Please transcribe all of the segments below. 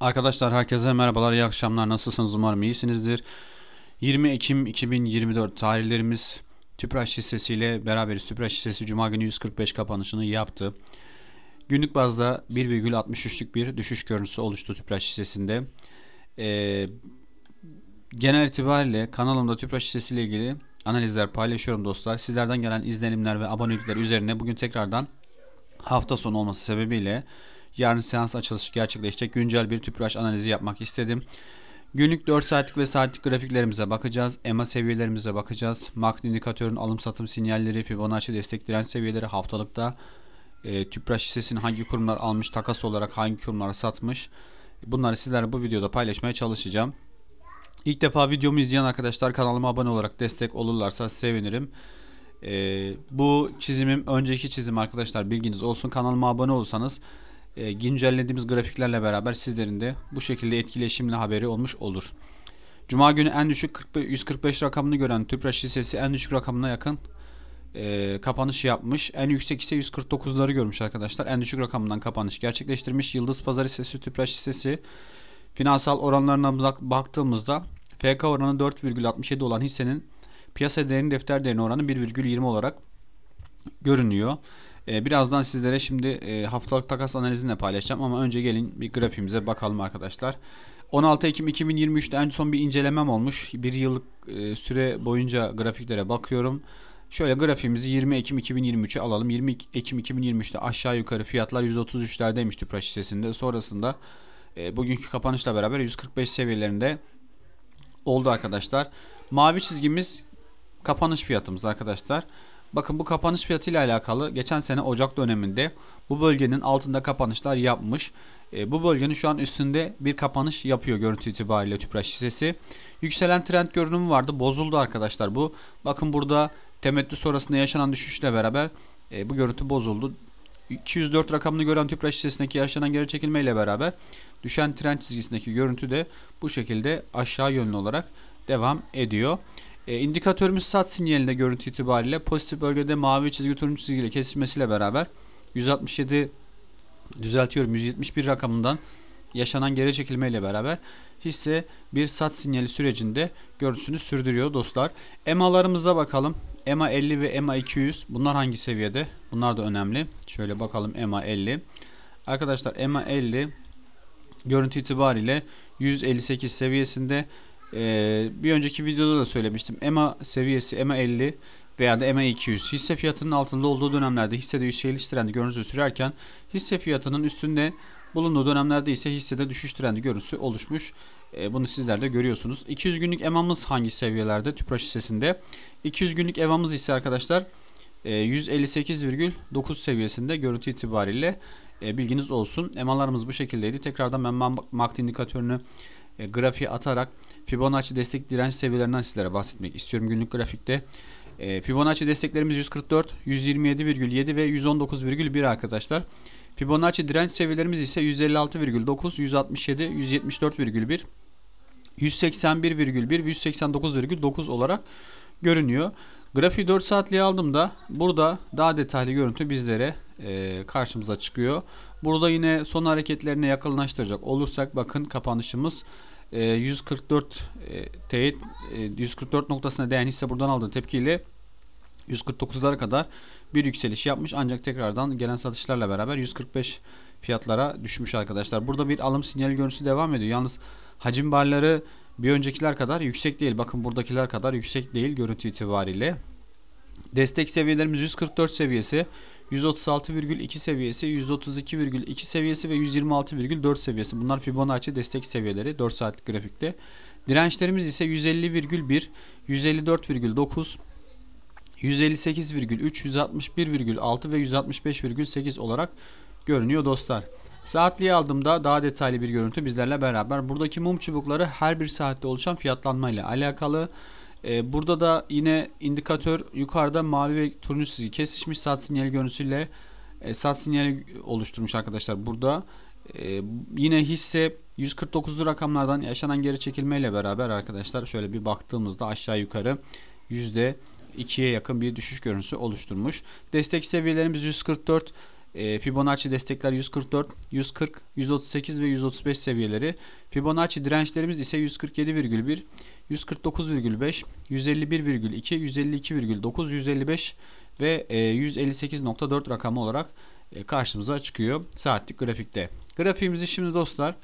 Arkadaşlar herkese merhabalar, iyi akşamlar. Nasılsınız? Umarım iyisinizdir. 20 Ekim 2024 tarihlerimiz Tüpraş hissesiyle beraberiz. Tüpraş hissesi Cuma günü 145 kapanışını yaptı. Günlük bazda 1,63'lük bir düşüş görüntüsü oluştu Tüpraş hissesinde. Ee, genel itibariyle kanalımda Tüpraş hissesiyle ilgili analizler paylaşıyorum dostlar. Sizlerden gelen izlenimler ve abonelikler üzerine bugün tekrardan hafta sonu olması sebebiyle yarın seans açılışı gerçekleşecek güncel bir tüpraş analizi yapmak istedim. Günlük 4 saatlik ve saatlik grafiklerimize bakacağız. EMA seviyelerimize bakacağız. MACD indikatörün alım satım sinyalleri, Fibonacci destek direnç seviyeleri haftalıkta e, tüpraş hissesini hangi kurumlar almış, takas olarak hangi kurumlara satmış. Bunları sizlerle bu videoda paylaşmaya çalışacağım. İlk defa videomu izleyen arkadaşlar kanalıma abone olarak destek olurlarsa sevinirim. Ee, bu çizimim önceki çizim arkadaşlar bilginiz olsun. Kanalıma abone olursanız e, güncellediğimiz grafiklerle beraber sizlerin de bu şekilde etkileşimle haberi olmuş olur. Cuma günü en düşük 40, 145 rakamını gören Tüpraş hissesi en düşük rakamına yakın e, kapanış yapmış. En yüksek ise 149'ları görmüş arkadaşlar. En düşük rakamından kapanış gerçekleştirmiş. Yıldız Pazar hissesi, Tüpraş hissesi finansal oranlarına baktığımızda FK oranı 4,67 olan hissenin piyasa değerinin defter değerine oranı 1,20 olarak görünüyor. Ee, birazdan sizlere şimdi e, haftalık takas analizini de paylaşacağım ama önce gelin bir grafiğimize bakalım arkadaşlar. 16 Ekim 2023'te en son bir incelemem olmuş. Bir yıllık e, süre boyunca grafiklere bakıyorum. Şöyle grafiğimizi 20 Ekim 2023'e alalım. 20 Ekim 2023'te aşağı yukarı fiyatlar 133'lerdeymiş Tüpraş hissesinde. Sonrasında e, bugünkü kapanışla beraber 145 seviyelerinde oldu arkadaşlar. Mavi çizgimiz kapanış fiyatımız arkadaşlar. Arkadaşlar. Bakın bu kapanış fiyatı ile alakalı geçen sene Ocak döneminde bu bölgenin altında kapanışlar yapmış. E, bu bölgenin şu an üstünde bir kapanış yapıyor görüntü itibariyle Tüpraş hissesi. Yükselen trend görünümü vardı. Bozuldu arkadaşlar bu. Bakın burada temettü sonrasında yaşanan düşüşle beraber e, bu görüntü bozuldu. 204 rakamını gören Tüpraş hissesindeki yaşanan geri çekilme ile beraber düşen trend çizgisindeki görüntü de bu şekilde aşağı yönlü olarak devam ediyor. E, indikatörümüz sat sinyalinde görüntü itibariyle pozitif bölgede mavi çizgi turuncu çizgiyle kesişmesiyle beraber 167 düzeltiyorum 171 rakamından yaşanan geri çekilme ile beraber hisse bir sat sinyali sürecinde görüntüsünü sürdürüyor dostlar. EMA'larımıza bakalım. EMA 50 ve EMA 200 bunlar hangi seviyede? Bunlar da önemli. Şöyle bakalım EMA 50. Arkadaşlar EMA 50 görüntü itibariyle 158 seviyesinde ee, bir önceki videoda da söylemiştim. EMA seviyesi EMA 50 veya da EMA 200 hisse fiyatının altında olduğu dönemlerde hissede yükseliş trendi görüntüsü sürerken hisse fiyatının üstünde bulunduğu dönemlerde ise hissede düşüş trendi görüntüsü oluşmuş. E, bunu sizler de görüyorsunuz. 200 günlük EMA'mız hangi seviyelerde? Tüpraş hissesinde. 200 günlük EMA'mız ise arkadaşlar 158,9 e, seviyesinde görüntü itibariyle e, bilginiz olsun. EMA'larımız bu şekildeydi. Tekrardan ben MACD indikatörünü e, grafiği atarak Fibonacci destek direnç seviyelerinden sizlere bahsetmek istiyorum günlük grafikte. E, Fibonacci desteklerimiz 144, 127,7 ve 119,1 arkadaşlar. Fibonacci direnç seviyelerimiz ise 156,9, 167, 174,1, 181,1 ve 189,9 olarak görünüyor. Grafiği 4 saatliğe aldığımda burada daha detaylı görüntü bizlere e, karşımıza çıkıyor. Burada yine son hareketlerine yakınlaştıracak olursak bakın kapanışımız 144 teğet 144 noktasına değen hisse buradan aldığı tepkiyle 149'lara kadar bir yükseliş yapmış ancak tekrardan gelen satışlarla beraber 145 fiyatlara düşmüş arkadaşlar. Burada bir alım sinyali görüntüsü devam ediyor. Yalnız hacim barları bir öncekiler kadar yüksek değil. Bakın buradakiler kadar yüksek değil görüntü itibariyle. Destek seviyelerimiz 144 seviyesi, 136,2 seviyesi, 132,2 seviyesi ve 126,4 seviyesi. Bunlar Fibonacci destek seviyeleri 4 saatlik grafikte. Dirençlerimiz ise 150,1, 154,9, 158,3, 161,6 ve 165,8 olarak görünüyor dostlar. Saatliği aldığımda daha detaylı bir görüntü bizlerle beraber. Buradaki mum çubukları her bir saatte oluşan fiyatlanma ile alakalı. Ee, burada da yine indikatör yukarıda mavi ve turuncu çizgi kesişmiş saat sinyali görüntüsüyle e, saat sinyali oluşturmuş arkadaşlar burada. Ee, yine hisse 149'lu rakamlardan yaşanan geri çekilmeyle beraber arkadaşlar şöyle bir baktığımızda aşağı yukarı %2'ye yakın bir düşüş görüntüsü oluşturmuş. Destek seviyelerimiz 144 ee, Fibonacci destekler 144, 140, 138 ve 135 seviyeleri. Fibonacci dirençlerimiz ise 147,1, 149,5, 151,2, 152,9, 155 ve 158,4 e, rakamı olarak e, karşımıza çıkıyor saatlik grafikte. Grafiğimizi şimdi dostlar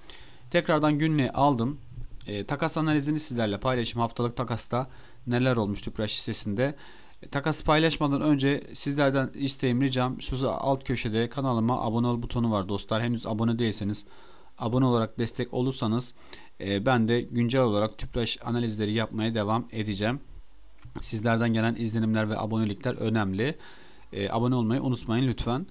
tekrardan günlüğe aldım. E, takas analizini sizlerle paylaşım haftalık takasta neler olmuş tüpraş hissesinde. Takası paylaşmadan önce sizlerden isteğim ricam şu alt köşede kanalıma abone ol butonu var dostlar. Henüz abone değilseniz abone olarak destek olursanız e, ben de güncel olarak tüpraş analizleri yapmaya devam edeceğim. Sizlerden gelen izlenimler ve abonelikler önemli. E, abone olmayı unutmayın lütfen.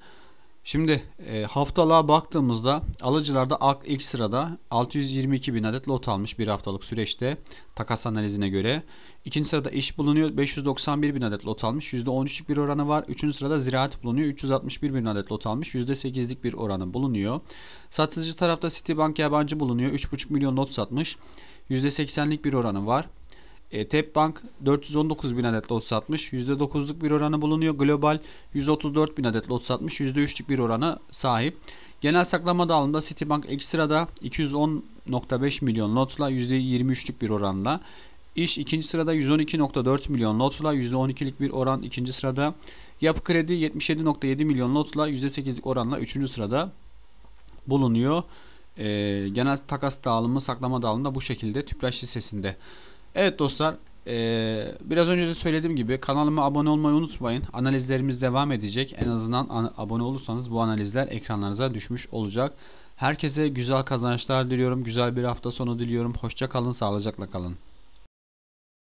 Şimdi e, haftalığa baktığımızda alıcılarda AK ilk sırada 622 bin adet lot almış bir haftalık süreçte takas analizine göre. İkinci sırada iş bulunuyor 591 bin adet lot almış %13'lük bir oranı var. Üçüncü sırada ziraat bulunuyor 361 bin adet lot almış %8'lik bir oranı bulunuyor. Satıcı tarafta Citibank yabancı bulunuyor 3,5 milyon lot satmış %80'lik bir oranı var. E, TEP Bank 419 bin adet lot satmış. %9'luk bir oranı bulunuyor. Global 134 bin adet lot satmış. %3'lük bir oranı sahip. Genel saklama dağılımında Citibank ekstrada 210.5 milyon lotla %23'lük bir oranla. İş ikinci sırada 112.4 milyon lotla %12'lik bir oran ikinci sırada. Yapı kredi 77.7 milyon lotla %8'lik oranla üçüncü sırada bulunuyor. Ee, genel takas dağılımı saklama dağılımı da bu şekilde tüpraş listesinde. Evet dostlar e, biraz önce de söylediğim gibi kanalıma abone olmayı unutmayın. Analizlerimiz devam edecek. En azından abone olursanız bu analizler ekranlarınıza düşmüş olacak. Herkese güzel kazançlar diliyorum. Güzel bir hafta sonu diliyorum. Hoşça kalın, sağlıcakla kalın.